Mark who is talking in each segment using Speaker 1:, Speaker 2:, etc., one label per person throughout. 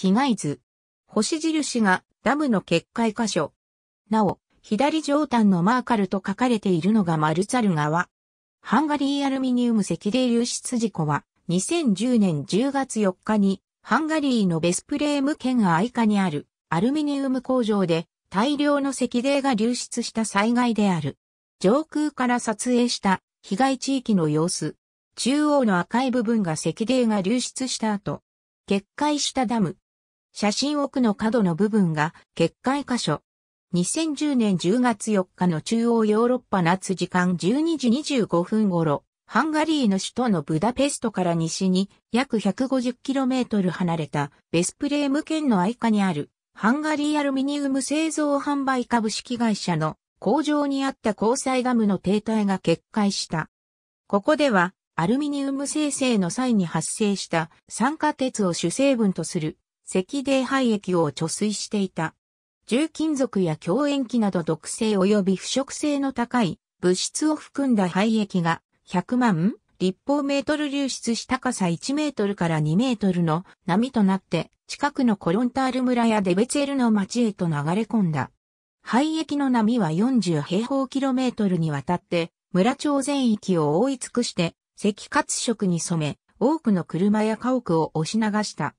Speaker 1: 被害図。星印がダムの決壊箇所。なお、左上端のマーカルと書かれているのがマルツァル川。ハンガリーアルミニウム石泥流出事故は2010年10月4日にハンガリーのベスプレーム県アイカにあるアルミニウム工場で大量の赤泥が流出した災害である。上空から撮影した被害地域の様子。中央の赤い部分が赤泥が流出した後、決壊したダム、写真奥の角の部分が決壊箇所。2010年10月4日の中央ヨーロッパ夏時間12時25分頃、ハンガリーの首都のブダペストから西に約 150km 離れたベスプレーム県の愛家にあるハンガリーアルミニウム製造販売株式会社の工場にあった交際ガムの停滞が決壊した。ここではアルミニウム生成の際に発生した酸化鉄を主成分とする赤泥廃液を貯水していた。重金属や強塩基など毒性及び腐食性の高い物質を含んだ廃液が100万立方メートル流出し高さ1メートルから2メートルの波となって近くのコロンタール村やデベツェルの町へと流れ込んだ。廃液の波は40平方キロメートルにわたって村町全域を覆い尽くして赤褐色に染め多くの車や家屋を押し流した。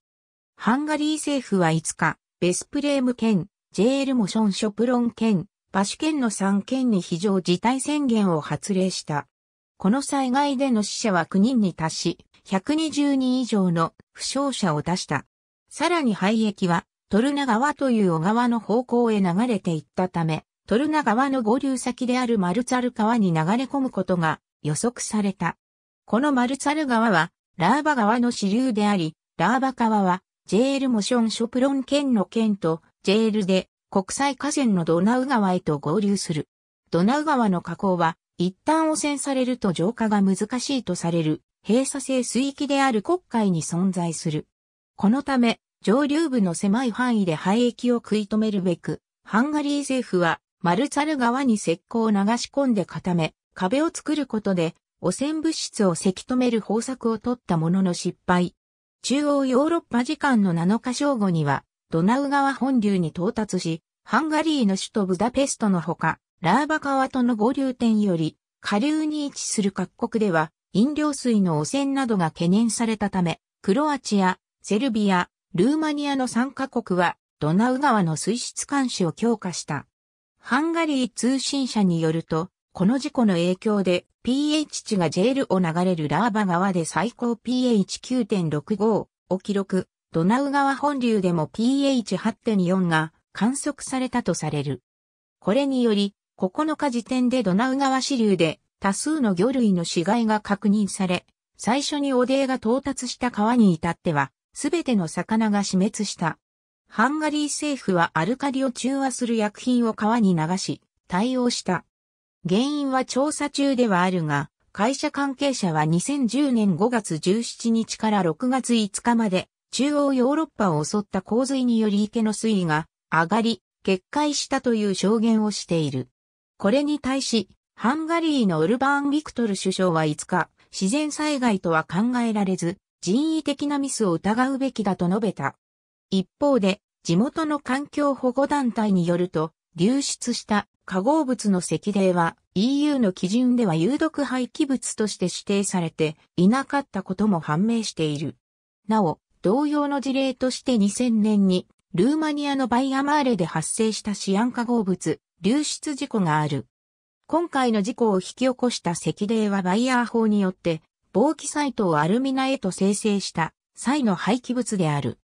Speaker 1: ハンガリー政府は5日、ベスプレーム県、ジェールモションショプロン県、バシュ県の3県に非常事態宣言を発令した。この災害での死者は9人に達し、120人以上の負傷者を出した。さらに廃液は、トルナ川という小川の方向へ流れていったため、トルナ川の合流先であるマルツァル川に流れ込むことが予測された。このマルツァル川は、ラーバ川の支流であり、ラーバ川は JL モションショプロン県の県と JL で国際河川のドナウ川へと合流する。ドナウ川の河口は一旦汚染されると浄化が難しいとされる閉鎖性水域である国海に存在する。このため上流部の狭い範囲で廃液を食い止めるべく、ハンガリー政府はマルツァル川に石膏を流し込んで固め、壁を作ることで汚染物質をせき止める方策を取ったものの失敗。中央ヨーロッパ時間の7日正午には、ドナウ川本流に到達し、ハンガリーの首都ブダペストのほか、ラーバ川との合流点より、下流に位置する各国では、飲料水の汚染などが懸念されたため、クロアチア、セルビア、ルーマニアの3カ国は、ドナウ川の水質監視を強化した。ハンガリー通信社によると、この事故の影響で、pH 値がジェールを流れるラーバ川で最高 pH9.65 を記録、ドナウ川本流でも pH8.4 が観測されたとされる。これにより、9日時点でドナウ川支流で多数の魚類の死骸が確認され、最初に汚泥が到達した川に至っては、すべての魚が死滅した。ハンガリー政府はアルカリを中和する薬品を川に流し、対応した。原因は調査中ではあるが、会社関係者は2010年5月17日から6月5日まで、中央ヨーロッパを襲った洪水により池の水位が上がり、決壊したという証言をしている。これに対し、ハンガリーのオルバーン・ビクトル首相は5日、自然災害とは考えられず、人為的なミスを疑うべきだと述べた。一方で、地元の環境保護団体によると、流出した化合物の石泥は EU の基準では有毒廃棄物として指定されていなかったことも判明している。なお、同様の事例として2000年にルーマニアのバイアマーレで発生したシアン化合物流出事故がある。今回の事故を引き起こした石泥はバイヤー法によって防気サイトをアルミナへと生成した際の廃棄物である。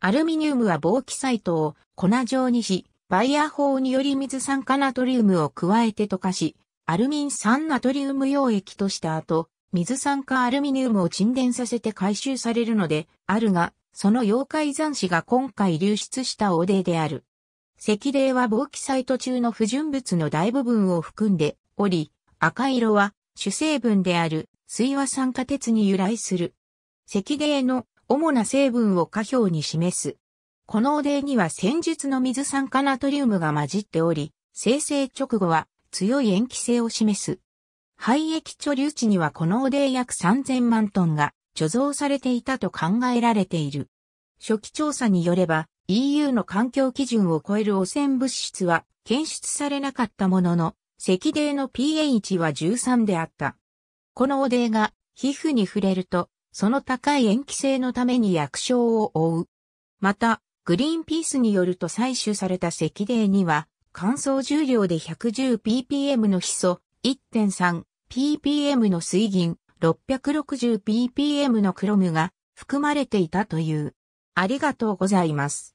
Speaker 1: アルミニウムは防気サイトを粉状にし、バイヤー法により水酸化ナトリウムを加えて溶かし、アルミン酸ナトリウム溶液とした後、水酸化アルミニウムを沈殿させて回収されるので、あるが、その溶解残子が今回流出した汚泥である。赤霊は防気サイト中の不純物の大部分を含んでおり、赤色は主成分である水和酸化鉄に由来する。赤霊の主な成分を下表に示す。このお泥には先日の水酸化ナトリウムが混じっており、生成直後は強い塩基性を示す。廃液貯留地にはこのお泥約3000万トンが貯蔵されていたと考えられている。初期調査によれば EU の環境基準を超える汚染物質は検出されなかったものの、赤泥の pH は13であった。この汚泥が皮膚に触れると、その高い塩基性のために薬症を覆う。また、グリーンピースによると採取された石泥には、乾燥重量で 110ppm のヒ素、1.3ppm の水銀、660ppm のクロムが含まれていたという。ありがとうございます。